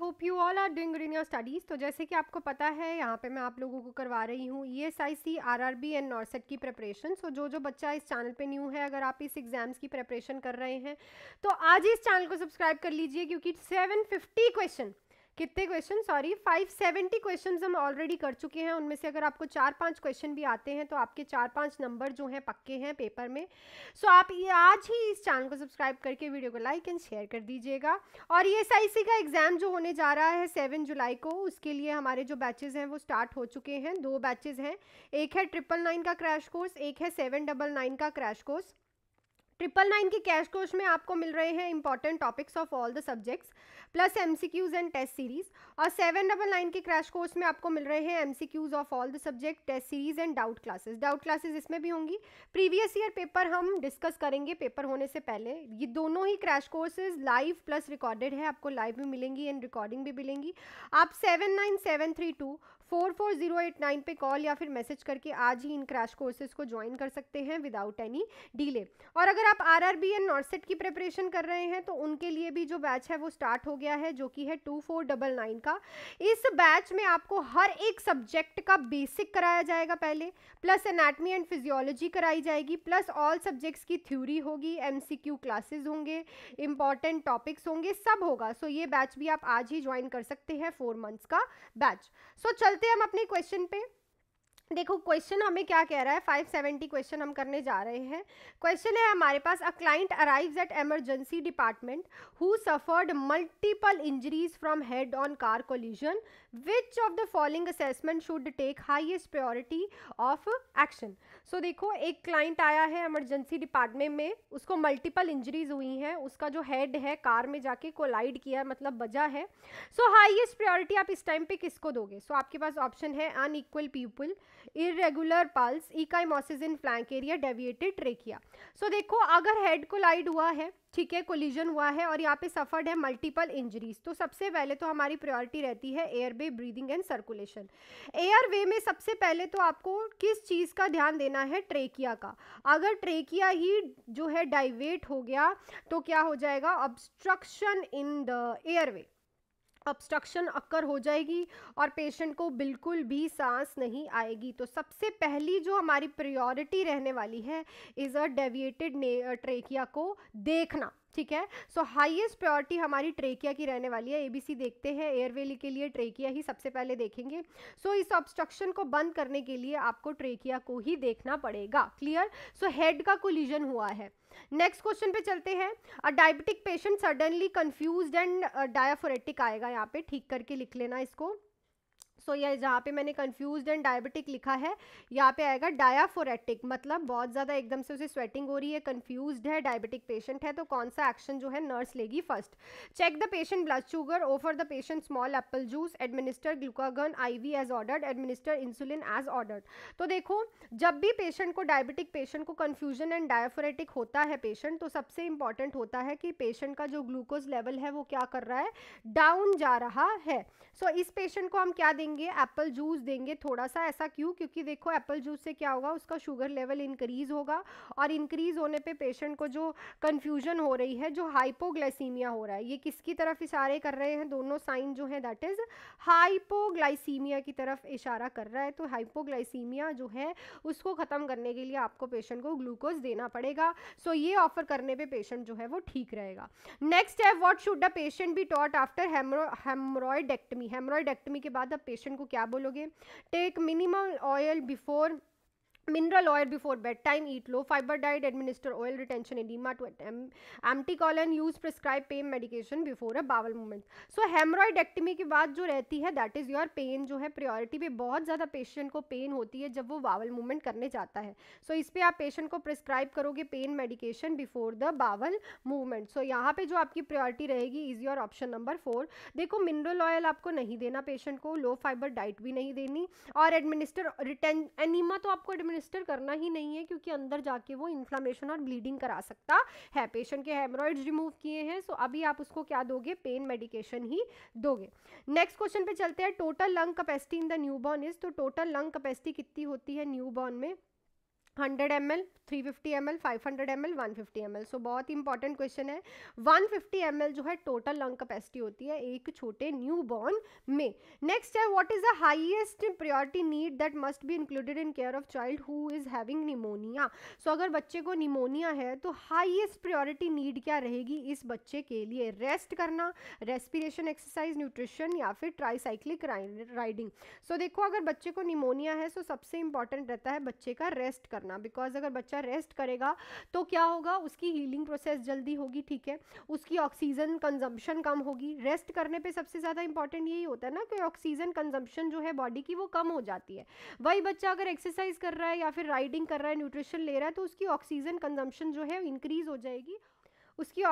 hope you all are doing in your studies तो जैसे कि आपको पता है यहाँ पे मैं आप लोगों को करवा रही हूँ E S I C R R B and NORCET की प्रिपरेशन सो जो जो बच्चा इस चैनल पे न्यू है अगर आप इस एग्ज़ाम्स की प्रिपरेशन कर रहे हैं तो आज इस चैनल को सब्सक्राइब कर लीजिए क्योंकि सेवन फिफ्टी क्वेश्चन कितने question sorry five seventy question हम ऑलरेडी कर चुके हैं उनमें से अगर आपको चार पांच क्वेश्चन भी आते हैं तो आपके चार पांच नंबर जो हैं पक्के हैं पेपर में सो so, आप ये आज ही इस चैनल को सब्सक्राइब करके वीडियो को लाइक एंड शेयर कर दीजिएगा और ई एस का एग्ज़ाम जो होने जा रहा है सेवन जुलाई को उसके लिए हमारे जो बैचेज़ हैं वो स्टार्ट हो चुके हैं दो बैचेज़ हैं एक है ट्रिपल नाइन का क्रैश कोर्स एक है सेवन डबल नाइन का क्रैश कोर्स ट्रिपल नाइन के कैश कोर्स में आपको मिल रहे हैं important topics of all the subjects plus M C Qs and test series और सेवन डबल नाइन के क्रैश कोर्स में आपको मिल रहे हैं M C Qs of all the subject test series and doubt classes doubt classes इसमें भी होंगी प्रीवियस ईयर पेपर हम डिस्कस करेंगे पेपर होने से पहले ये दोनों ही crash courses live plus recorded है आपको लाइव भी मिलेंगी एंड रिकॉर्डिंग भी मिलेंगी आप seven nine seven three two four four zero eight nine पर कॉल या फिर मैसेज करके आज ही इन क्रैश कोर्सेज को ज्वाइन कर सकते हैं विदाउट एनी डीले और अगर आप R R B and NORCET की प्रिपरेशन कर रहे हैं तो उनके लिए भी जो बैच है वो स्टार्ट हो गया है जो कि है टू फोर डबल नाइन का इस बैच में आपको हर एक सब्जेक्ट का बेसिक कराया जाएगा पहले प्लस एनाटमी एंड फिजियोलॉजी कराई जाएगी प्लस ऑल सब्जेक्ट्स की थ्योरी होगी एम सी क्यू क्लासेज होंगे इंपॉर्टेंट टॉपिक्स होंगे सब होगा सो so, ये बैच भी आप आज ही ज्वाइन कर सकते हैं फोर मंथ्स का बैच सो so, चल चलते हैं हम अपने क्वेश्चन पे देखो क्वेश्चन हमें क्या कह रहा है 570 क्वेश्चन हम करने जा रहे हैं क्वेश्चन है हमारे पास a client arrives at emergency department who suffered multiple injuries from head on car collision which of the following assessment should take highest priority of action so देखो एक क्लाइंट आया है एमरजेंसी डिपार्टमेंट में उसको multiple injuries हुई हैं उसका जो हेड है कार में जाके कोलाइड किया मतलब बजा है सो हाइएस्ट प्रायोरिटी आप इस टाइम पे किसको दोगे सो so, आपके पास ऑप्शन है unequal pupils irregular pulse ecchymosis in flank area deviated trachea so देखो अगर हेड कोलाइड हुआ है ठीक है कोलिजन हुआ है और यहाँ पे सफर्ड है मल्टीपल इंजरीज तो सबसे पहले तो हमारी प्रायोरिटी रहती है airway breathing and circulation airway में सबसे पहले तो आपको किस चीज़ का ध्यान देना है ट्रेकिया का अगर ट्रेकिया ही जो है डाइवेट हो गया तो क्या हो जाएगा obstruction in the airway obstruction occur हो जाएगी और पेशेंट को बिल्कुल भी सांस नहीं आएगी तो सबसे पहली जो हमारी प्रायोरिटी रहने वाली है इज़ अ डेविएटेड ट्रेकिया को देखना ठीक है सो हाईएस्ट प्रायोरिटी हमारी ट्रेकिया की रहने वाली है एबीसी देखते हैं एयरवेली के लिए ट्रेकिया ही सबसे पहले देखेंगे सो so, इस ऑब्स्ट्रक्शन को बंद करने के लिए आपको ट्रेकिया को ही देखना पड़ेगा क्लियर सो हेड का कोलिजन हुआ है नेक्स्ट क्वेश्चन पे चलते हैं a diabetic patient suddenly confuse and diaphoretic आएगा यहाँ पे ठीक करके लिख लेना इसको सो या जहाँ पे मैंने कन्फ्यूज एंड डायबिटिक लिखा है यहाँ पे आएगा डायाफोरेटिक मतलब बहुत ज़्यादा एकदम से उसे स्वेटिंग हो रही है कन्फ्यूज है डायबिटिक पेशेंट है तो कौन सा एक्शन जो है नर्स लेगी first check the patient blood sugar offer the patient small apple juice administer glucagon I V as ordered administer insulin as ordered तो देखो जब भी पेशेंट को डायबिटिक पेशेंट को कन्फ्यूजन एंड डायाफोरेटिक होता है पेशेंट तो सबसे इंपॉर्टेंट होता है कि पेशेंट का जो ग्लूकोज लेवल है वो क्या कर रहा है डाउन जा रहा है सो so, इस पेशेंट को हम क्या देंगे देंगे एप्पल जूस देंगे थोड़ा सा ऐसा क्यों क्योंकि देखो एप्पल जूस से क्या होगा उसका शुगर लेवल इंक्रीज़ होगा और इंक्रीज़ होने पे पेशेंट को जो कन्फ्यूजन हो रही है जो हाइपोग्लाइसीमिया हो रहा है ये किसकी तरफ इशारे कर रहे हैं दोनों साइन जो है दैट इज़ हाइपोग्लाइसीमिया की तरफ इशारा कर रहा है तो हाइपोग्लाइसीमिया जो है उसको ख़त्म करने के लिए आपको पेशेंट को ग्लूकोज देना पड़ेगा सो ये ऑफर करने पर पे पेशेंट जो है वो ठीक रहेगा नेक्स्ट है what should the patient be taught after haemorrhoidectomy haemorrhoidectomy के बाद अब पेशेंट पेशेंट को क्या बोलोगे take minimum oil before mineral oil before bedtime eat low fiber diet administer oil retention edema to colon use prescribe pain medication before a bowel movement so haemorrhoid haemorrhoidectomy के बाद जो रहती है that is your pen जो है priority पे बहुत ज़्यादा पेशेंट को पेन होती है जब वो बावल मूवमेंट करने जाता है सो so, इस पर आप पेशेंट को प्रिस्क्राइब करोगे pain medication before the bowel movement so यहाँ पे जो आपकी प्रियोरिटी रहेगी is your option number four देखो मिनरल ऑयल आपको नहीं देना पेशेंट को लो फाइबर डाइट भी नहीं देनी और एडमिनिस्टर रिटेन एनीमा तो आपको एडमिनिस्टर करना ही नहीं है क्योंकि अंदर जाके वो इन्फ्लामेशन और ब्लीडिंग करा सकता है पेशेंट के हेमरॉइड्स रिमूव किए हैं सो अभी आप उसको क्या दोगे पेन मेडिकेशन ही दोगे नेक्स्ट क्वेश्चन पे चलते हैं total lung capacity in the newborn is तो टोटल लंग कैपेसिटी कितनी होती है न्यूबॉर्न में hundred M L three fifty M L five hundred M L one fifty M L so बहुत ही इंपॉर्टेंट क्वेश्चन है वन फिफ्टी एम एल जो है टोटल लंग कैपेसिटी होती है एक छोटे न्यू बॉर्न में नेक्स्ट है what is the highest priority need that must be included in care of child who is having pneumonia so अगर बच्चे को निमोनिया है तो हाइएस्ट प्रियोरिटी नीड क्या रहेगी इस बच्चे के लिए रेस्ट करना रेस्पिरेशन एक्सरसाइज न्यूट्रिशन या फिर ट्राईसाइक्लिक राइडिंग सो देखो अगर बच्चे को निमोनिया है सो तो so सबसे इंपॉर्टेंट रहता है बच्चे का रेस्ट करना बिकॉज अगर बच्चा रेस्ट करेगा तो क्या होगा उसकी हीलिंग प्रोसेस जल्दी होगी ठीक है उसकी ऑक्सीजन कंजम्पशन कम होगी रेस्ट करने पे सबसे ज़्यादा इंपॉर्टेंट यही होता है ना कि ऑक्सीजन कंजम्पशन जो है बॉडी की वो कम हो जाती है वही बच्चा अगर एक्सरसाइज कर रहा है या फिर राइडिंग कर रहा है न्यूट्रिशन ले रहा है तो उसकी ऑक्सीजन कंजम्पशन जो है इंक्रीज़ हो जाएगी उसकी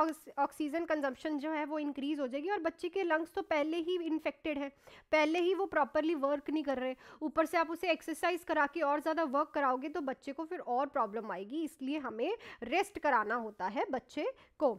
ऑक्सीजन कंजम्पशन जो है वो इंक्रीज़ हो जाएगी और बच्चे के लंग्स तो पहले ही इन्फेक्टेड हैं पहले ही वो प्रॉपरली वर्क नहीं कर रहे ऊपर से आप उसे एक्सरसाइज करा के और ज़्यादा वर्क कराओगे तो बच्चे को फिर और प्रॉब्लम आएगी इसलिए हमें रेस्ट कराना होता है बच्चे को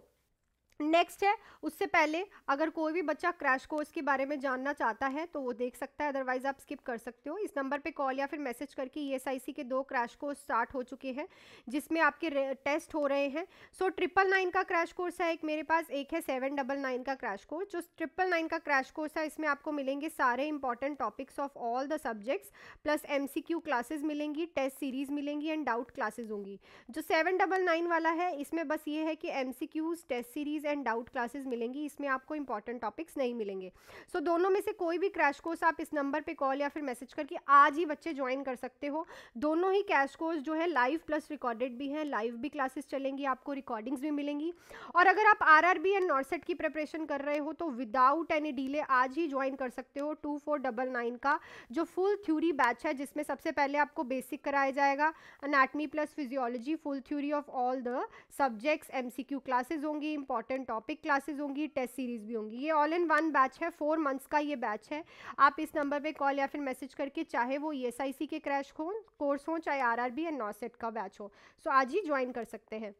नेक्स्ट है उससे पहले अगर कोई भी बच्चा क्रैश कोर्स के बारे में जानना चाहता है तो वो देख सकता है अदरवाइज आप स्किप कर सकते हो इस नंबर पे कॉल या फिर मैसेज करके ई e के दो क्रैश कोर्स स्टार्ट हो चुके हैं जिसमें आपके टेस्ट हो रहे हैं सो ट्रिपल नाइन का क्रैश कोर्स है एक मेरे पास एक है सेवन डबल नाइन का क्रैश कोर्स जो ट्रिपल नाइन का क्रैश कोर्स है इसमें आपको मिलेंगे सारे important topics of all the subjects plus M classes मिलेंगी टेस्ट सीरीज मिलेंगी एंड डाउट क्लासेज होंगी जो सेवन डबल नाइन वाला है इसमें बस ये है कि M test series and doubt classes मिलेंगी इसमें आपको इंपॉर्टेंट टॉपिक्स नहीं मिलेंगे सो so, दोनों में से कोई भी क्रैश कोर्स आप इस नंबर पे कॉल या फिर मैसेज करके आज ही बच्चे ज्वाइन कर सकते हो दोनों ही क्रैश कोर्स जो है लाइव प्लस रिकॉर्डेड भी हैं लाइव भी क्लासेस चलेंगी आपको रिकॉर्डिंग्स भी मिलेंगी और अगर आप आर एंड नॉर्सेट की प्रिपरेशन कर रहे हो तो विदाउट एनी डीले आज ही ज्वाइन कर सकते हो टू फोर डबल नाइन का जो फुल थ्यूरी बैच है जिसमें सबसे पहले आपको बेसिक कराया जाएगा anatomy plus physiology full theory of all the subjects MCQ classes होंगी इंपॉर्टेंट इंपॉर्टेंट टॉपिक क्लासेज होंगी टेस्ट सीरीज भी होंगी ये ऑल इन वन बैच है फोर मंथ्स का ये बैच है आप इस नंबर पे कॉल या फिर मैसेज करके चाहे वो ई e के क्रैश हो कोर्स हो चाहे आर एंड का बैच हो सो so, आज ही ज्वाइन कर सकते हैं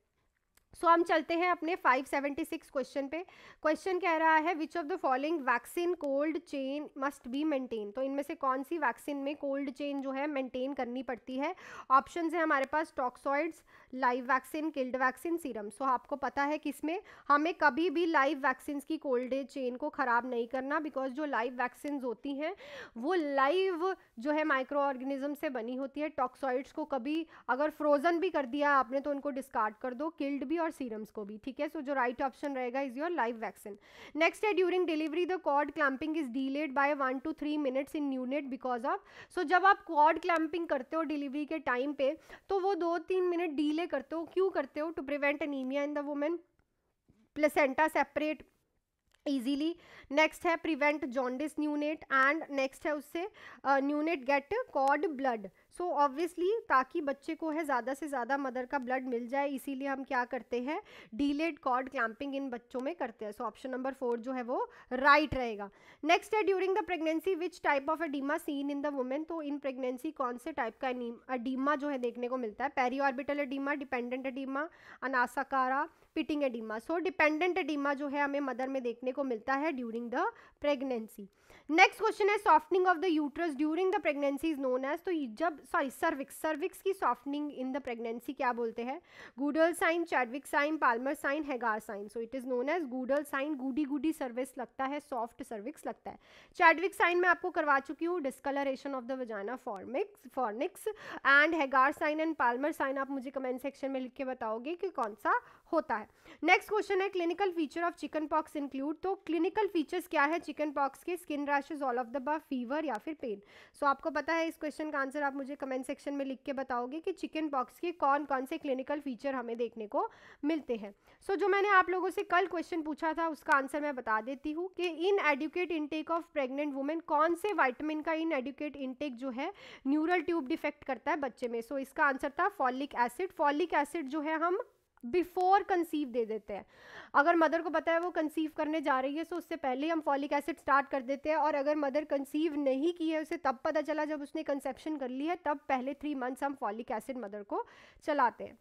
सो so, हम चलते हैं अपने 576 क्वेश्चन पे क्वेश्चन कह रहा है which of the following vaccine cold chain must be maintain तो इनमें से कौन सी वैक्सीन में कोल्ड चेन जो है मेंटेन करनी पड़ती है ऑप्शन है हमारे पास toxoids live vaccine killed vaccine serum so आपको पता है कि इसमें हमें कभी भी लाइव वैक्सीन की कोल्ड चेन को ख़राब नहीं करना बिकॉज जो लाइव वैक्सीन होती हैं वो लाइव जो है माइक्रो ऑर्गेनिज्म से बनी होती है टॉक्सॉइड्स को कभी अगर फ्रोज़न भी कर दिया आपने तो उनको डिस्कार्ड कर दो किल्ड भी भी और सीरम्स को भी ठीक है सो जो राइट ऑप्शन रहेगा is your live vaccine next है during delivery the cord clamping is delayed by one two three minutes in unit because of so जब आप कॉर्ड क्लैंपिंग करते हो डिलीवरी के टाइम पे तो वो दो तीन मिनट डीले करते हो क्यों करते हो to prevent anaemia in the women placenta separate easily next है prevent jaundice neonate and next है उससे neonate get cord blood so so obviously ताकि बच्चे को है ज़्यादा से ज़्यादा मदर का ब्लड मिल जाए इसीलिए हम क्या करते हैं डीलेड कॉर्ड क्लैंपिंग इन बच्चों में करते हैं सो ऑप्शन नंबर फोर जो है वो राइट right रहेगा नेक्स्ट है during the pregnancy which type of oedema seen in the women तो इन प्रेगनेंसी कौन से टाइप का अडीमा जो है देखने को मिलता है periorbital oedema dependent oedema anasarca pitting oedema so dependent oedema जो है हमें मदर में देखने को मिलता है during the pregnancy next question है softening of the uterus during the pregnancy is known as तो जब सॉरी सर्विक्स सर्विक्स की सॉफ्टनिंग इन द प्रेगनेंसी क्या बोलते हैं Goodell sign Chadwick sign Palmer sign Hegar sign so it is known as Goodell sign गुडी गुडी service लगता है soft cervix लगता है चैडविक साइन मैं आपको करवा चुकी हूँ discolouration of the vagina fornix fornix and Hegar sign and Palmer sign आप मुझे कमेंट सेक्शन में लिख के बताओगे कि कौन सा होता है नेक्स्ट क्वेश्चन है clinical feature of chicken pox include तो क्लिनिकल फीचर्स क्या है चिकन पॉक्स के skin rashes all of the बा फीवर या फिर पेन सो so, आपको पता है इस क्वेश्चन का आंसर आप मुझे कमेंट सेक्शन में लिख के बताओगे कि चिकन पॉक्स के कौन कौन से क्लिनिकल फीचर हमें देखने को मिलते हैं सो so, जो मैंने आप लोगों से कल क्वेश्चन पूछा था उसका आंसर मैं बता देती हूँ कि inadequate intake of pregnant women कौन से वाइटमिन का इन एडुकेट इनटेक जो है न्यूरल ट्यूब डिफेक्ट करता है बच्चे में सो so, इसका आंसर था फॉलिक एसिड फॉलिक एसिड जो है हम बिफोर कंसीव दे देते हैं अगर मदर को पता है वो कंसीव करने जा रही है सो तो उससे पहले हम फॉलिक एसिड स्टार्ट कर देते हैं और अगर मदर कंसीव नहीं की है उसे तब पता चला जब उसने कंसेप्शन कर ली है तब पहले थ्री मंथ्स हम फॉलिक एसिड मदर को चलाते हैं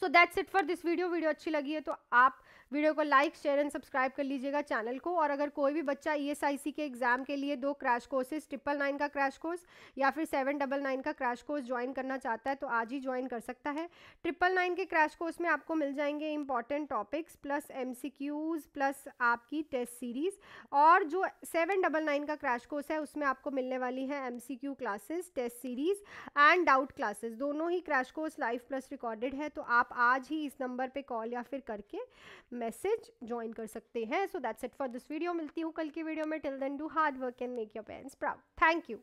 so that's it for this video video अच्छी लगी है तो आप वीडियो को लाइक शेयर एंड सब्सक्राइब कर लीजिएगा चैनल को और अगर कोई भी बच्चा ई e के एग्ज़ाम के लिए दो क्रैश कोर्सेज ट्रिपल नाइन का क्रैश कोर्स या फिर सेवन डबल नाइन का क्रैश कोर्स ज्वाइन करना चाहता है तो आज ही ज्वाइन कर सकता है ट्रिपल नाइन के क्रैश कोर्स में आपको मिल जाएंगे important topics plus um plus आपकी टेस्ट सीरीज़ और जो सेवन डबल नाइन का क्रैश कोर्स है उसमें आपको मिलने वाली है um classes test series and doubt classes दोनों ही crash course live plus recorded है तो आप आप आज ही इस नंबर पे कॉल या फिर करके मैसेज ज्वाइन कर सकते हैं so that's it for this video मिलती हूँ कल की वीडियो में till then do hard work and make your parents proud thank you